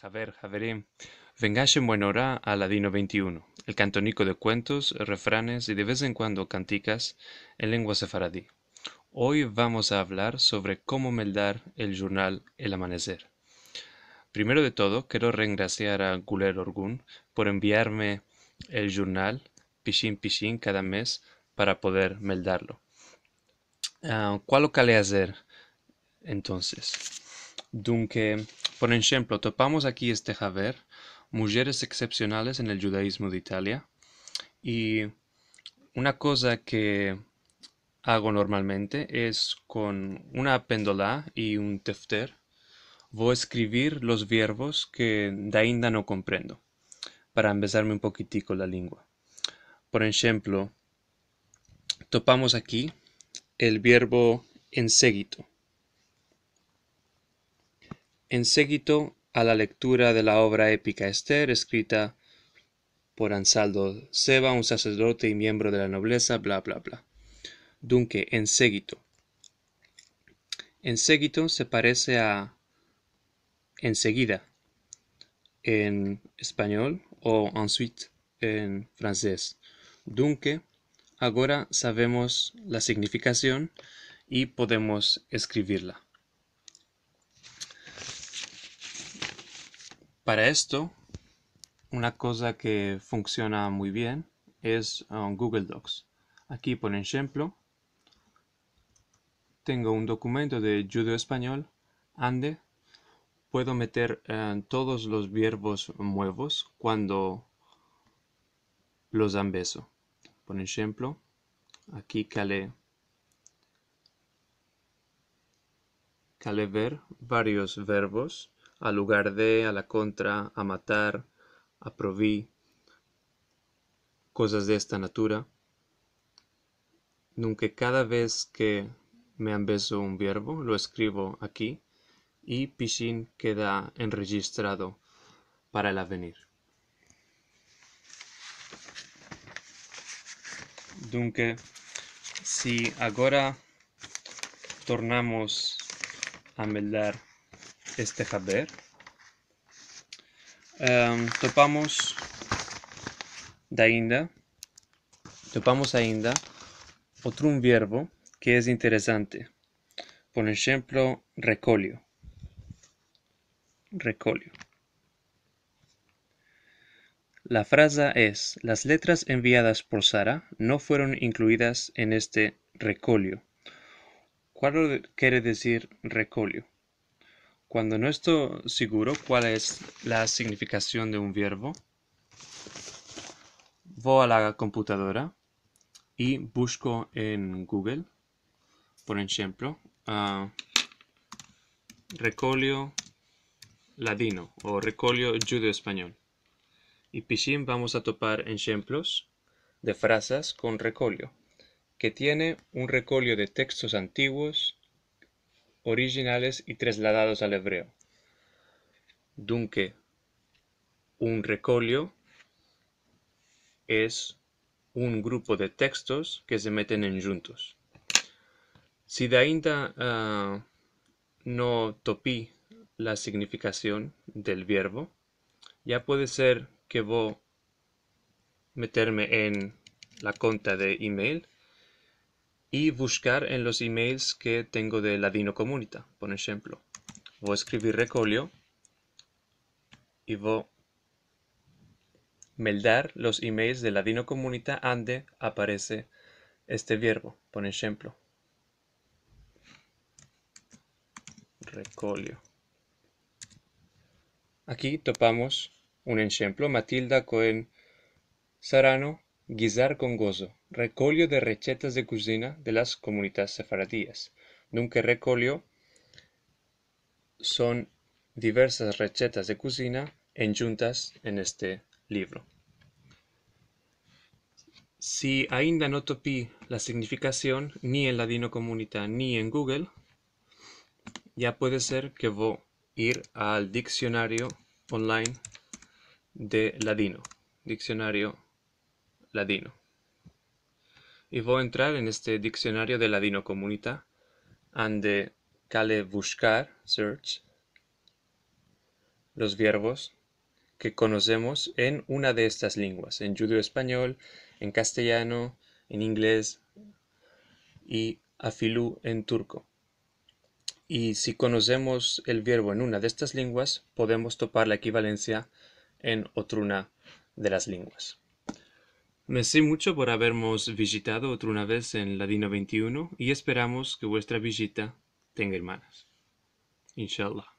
Javer Javerim, hora a Aladino 21, el cantonico de cuentos, refranes y de vez en cuando canticas en lengua sefaradí. Hoy vamos a hablar sobre cómo meldar el journal El Amanecer. Primero de todo, quiero reengraciar a Guler Orgun por enviarme el journal Pichín Pichín cada mes para poder meldarlo. Ah, ¿Cuál ¿Cuál que hacer? Entonces, Dunque, por ejemplo, topamos aquí este haber, mujeres excepcionales en el judaísmo de Italia, y una cosa que hago normalmente es con una pendola y un tefter, voy a escribir los verbos que de ainda no comprendo, para empezarme un poquitico la lengua. Por ejemplo, topamos aquí el verbo enseguito. Enseguito a la lectura de la obra épica Esther, escrita por Ansaldo Seba, un sacerdote y miembro de la nobleza, bla, bla, bla. Dunque, enseguito. Enseguito se parece a enseguida en español o ensuite en francés. Dunque Ahora sabemos la significación y podemos escribirla. Para esto, una cosa que funciona muy bien es um, Google Docs. Aquí, por ejemplo, tengo un documento de judo español, ande. Puedo meter eh, todos los verbos nuevos cuando los dan beso. Por ejemplo, aquí cale, ver varios verbos a lugar de, a la contra, a matar, a provi, cosas de esta natura. Nunca cada vez que me han beso un verbo lo escribo aquí y Pichín queda enregistrado para el avenir. Dunque, si ahora tornamos a meldar este haber, ehm, topamos ainda, topamos ainda otro un verbo que es interesante. Por ejemplo, recolio. Recolio. La frase es "Las letras enviadas por Sara no fueron incluidas en este Recolio". ¿Cuál quiere decir Recolio? Cuando no estoy seguro cuál es la significación de un verbo, voy a la computadora y busco en Google, por ejemplo, ah, Recolio ladino o Recolio judeo español y pichín vamos a topar ejemplos de frases con recolio, que tiene un recolio de textos antiguos, originales y trasladados al hebreo. Dunque, un recolio es un grupo de textos que se meten en juntos. Si de ainda ah, no topí la significación del verbo, ya puede ser que voy a meterme en la cuenta de email y buscar en los emails que tengo de Ladino Comunita, por ejemplo. Voy a escribir Recolio y voy a meldar los emails de Ladino Comunita donde aparece este verbo, por ejemplo. Recolio. Aquí topamos un ejemplo, Matilda Cohen Sarano, Guisar con gozo, recolio de recetas de cocina de las comunidades sefardíes. Dunque recolio, son diversas recetas de cocina enjuntas en este libro. Si ainda no topí la significación ni en Ladino Comunidad ni en Google, ya puede ser que voy a ir al diccionario online de ladino, diccionario ladino. Y voy a entrar en este diccionario de ladino comunita, ande cale buscar, search, los verbos que conocemos en una de estas lenguas, en judío-español, en castellano, en inglés y afilú en turco. Y si conocemos el verbo en una de estas lenguas, podemos topar la equivalencia en Otruna de las Lenguas. Me sé mucho por habernos visitado otra vez en Ladino 21 y esperamos que vuestra visita tenga hermanas. Inshallah.